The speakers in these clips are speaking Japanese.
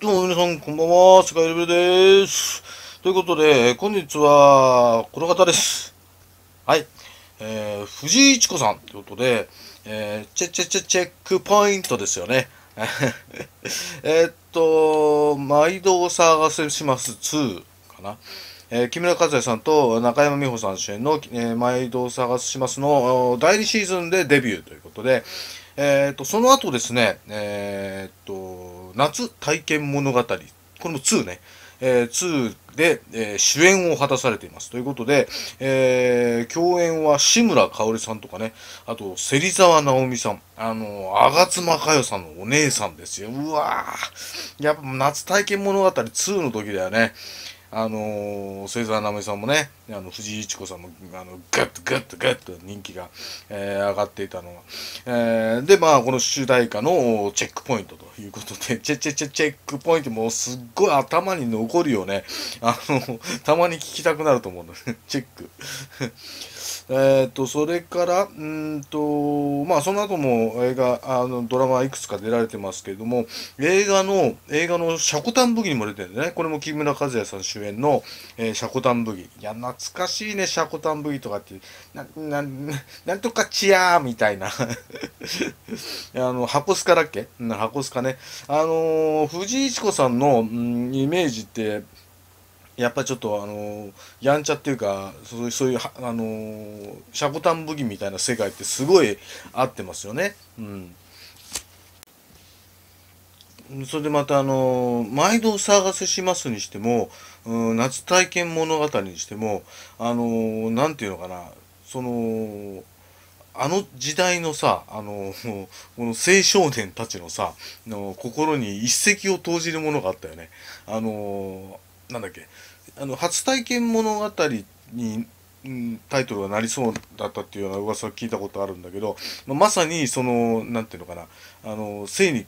どうも皆さん、こんばんは。世界レベルです。ということで、本日は、この方です。はい。えー、藤井一子さんということで、えー、チェチェチェチェックポイントですよね。えっと、毎度お騒がせします2かな。えー、木村和也さんと中山美穂さん主演の、えー、毎度お騒がせしますの第2シーズンでデビューということで、えー、っと、その後ですね、えー、っと、夏体験物語、これも2ね。えー、2で、えー、主演を果たされています。ということで、えー、共演は志村かおりさんとかね、あと、芹沢直美さん、あのー、あがつさんのお姉さんですよ。うわぁ。やっぱ夏体験物語2の時だよね。あの末澤直美さんもねあの藤井一子さんもあのガッとガッとガッと人気が、えー、上がっていたのは、えー、でまあこの主題歌のチェックポイントということでチェチェチェチェックポイントもすっごい頭に残るよねあのたまに聞きたくなると思うんだ チェック えっとそれからうんとまあその後も映画あのドラマいくつか出られてますけれども映画の映画の「シャコタンブギ」にも出てるんでねこれも木村和也さん主主演の、えー、シャコタンブギ。いや、懐かしいね、シャコタンブギとかって、な、な、なんとかチアーみたいな。あの、箱スカだっけ箱スカね。あのー、藤井一子さんの、ん、イメージって、やっぱちょっとあのやんちゃっていうかそうそういうあのシャコタンブギみたいな世界ってすごい合ってますよね。うんそれでまたあの毎度お騒がせしますにしても、うん、夏体験物語にしてもあのなんていうのかなそのあの時代のさあのこの青少年たちのさの心に一石を投じるものがあったよねあのなんだっけあの初体験物語にタイトルがなりそうだったっていうような噂を聞いたことあるんだけど、まあ、まさにその何て言うのかなあの性に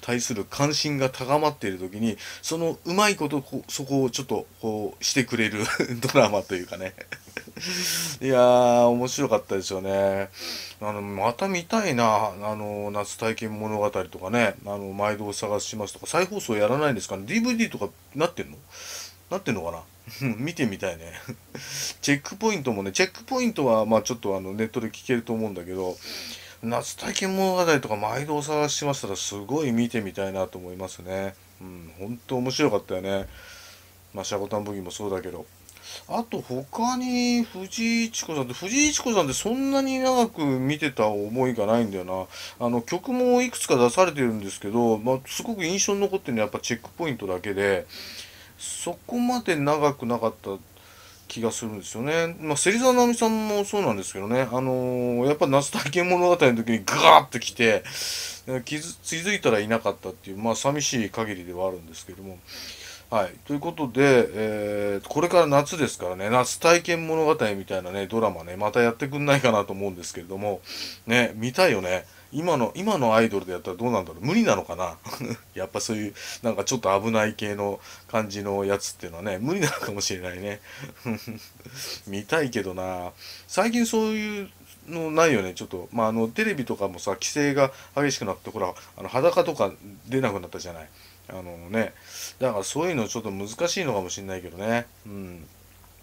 対する関心が高まっている時にそのうまいことこそこをちょっとこうしてくれる ドラマというかね いやー面白かったですよねあのまた見たいなあの夏体験物語とかねあの毎度お探ししますとか再放送やらないんですかね DVD とかなってんのなってんのかな 見てみたいね チェックポイントもね、チェックポイントはまあちょっとあのネットで聞けると思うんだけど、夏体験物語とか毎度お探ししましたらすごい見てみたいなと思いますね。うん、ほんと面白かったよね。まあシャボタンブギもそうだけど。あと他に藤井一子さんって藤井一子さんってそんなに長く見てた思いがないんだよなあの曲もいくつか出されてるんですけど、まあ、すごく印象に残ってるのはやっぱチェックポイントだけでそこまで長くなかった気がするんですよね。まあ、芹沢直美さんもそうなんですけどね、あのー、やっぱ夏体験物語の時にガーっと来て、気づいたらいなかったっていう、まあ、寂しい限りではあるんですけども。はい。ということで、えー、これから夏ですからね、夏体験物語みたいなね、ドラマね、またやってくんないかなと思うんですけれども、ね、見たいよね。今の今のアイドルでやったらどうなんだろう無理なのかな やっぱそういうなんかちょっと危ない系の感じのやつっていうのはね無理なのかもしれないね 見たいけどな最近そういうのないよねちょっとまああのテレビとかもさ規制が激しくなってほらあの裸とか出なくなったじゃないあのねだからそういうのちょっと難しいのかもしれないけどねうん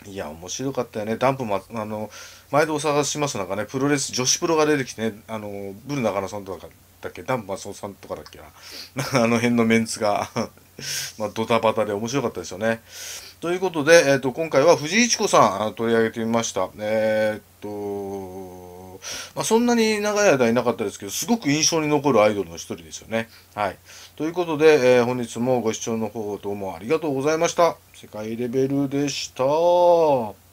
いや、面白かったよね。ダンプも、あの、毎度お探ししますなんかね、プロレス、女子プロが出てきてね、あの、ブル中野さんとかだっけ、ダンプ松尾さんとかだっけな、あの辺のメンツが まあ、ドタバタで面白かったですよね。ということで、えっ、ー、と、今回は藤井一子さん取り上げてみました。えっ、と、まあ、そんなに長い間いなかったですけど、すごく印象に残るアイドルの一人ですよね。はい。ということで、えー、本日もご視聴の方どうもありがとうございました。世界レベルでした。